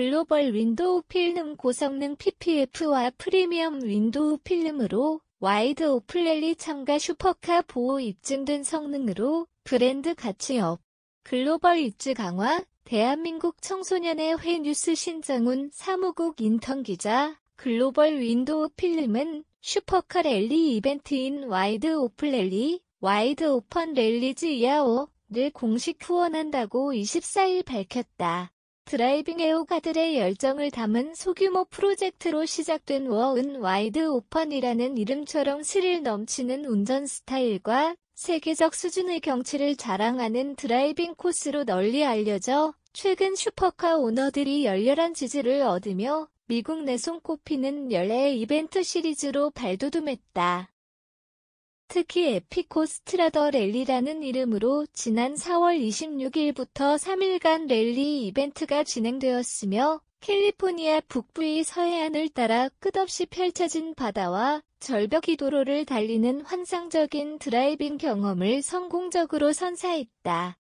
글로벌 윈도우 필름 고성능 PPF와 프리미엄 윈도우 필름으로 와이드 오플렐리 참가 슈퍼카 보호 입증된 성능으로 브랜드 가치업, 글로벌 입지 강화, 대한민국 청소년의 회 뉴스 신장훈 사무국 인턴 기자, 글로벌 윈도우 필름은 슈퍼카 랠리 이벤트인 와이드 오플렐리, 와이드 오픈 랠리즈 이하오를 공식 후원한다고 24일 밝혔다. 드라이빙 애호가들의 열정을 담은 소규모 프로젝트로 시작된 워은 와이드 오판이라는 이름처럼 스릴 넘치는 운전 스타일과 세계적 수준의 경치를 자랑하는 드라이빙 코스로 널리 알려져 최근 슈퍼카 오너들이 열렬한 지지를 얻으며 미국 내 손꼽히는 연례 이벤트 시리즈로 발돋움했다. 특히 에피코스트라더 랠리라는 이름으로 지난 4월 26일부터 3일간 랠리 이벤트가 진행되었으며 캘리포니아 북부의 서해안을 따라 끝없이 펼쳐진 바다와 절벽이 도로를 달리는 환상적인 드라이빙 경험을 성공적으로 선사했다.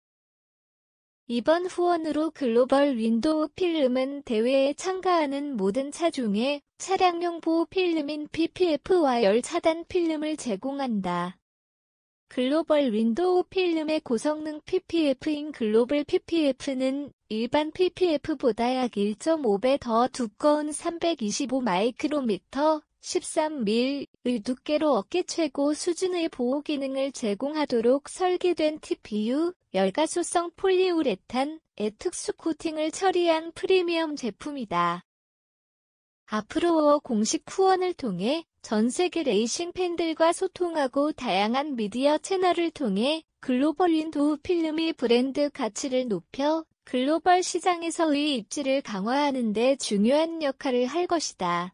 이번 후원으로 글로벌 윈도우 필름은 대회에 참가하는 모든 차 중에 차량용 보호 필름인 PPF와 열 차단 필름을 제공한다. 글로벌 윈도우 필름의 고성능 PPF인 글로벌 PPF는 일반 PPF보다 약 1.5배 더 두꺼운 325 마이크로미터 13밀의 두께로 어깨 최고 수준의 보호 기능을 제공하도록 설계된 TPU, 열가소성 폴리우레탄의 특수 코팅을 처리한 프리미엄 제품이다. 앞으로 공식 후원을 통해 전 세계 레이싱 팬들과 소통하고 다양한 미디어 채널을 통해 글로벌 윈도우 필름이 브랜드 가치를 높여 글로벌 시장에서의 입지를 강화하는 데 중요한 역할을 할 것이다.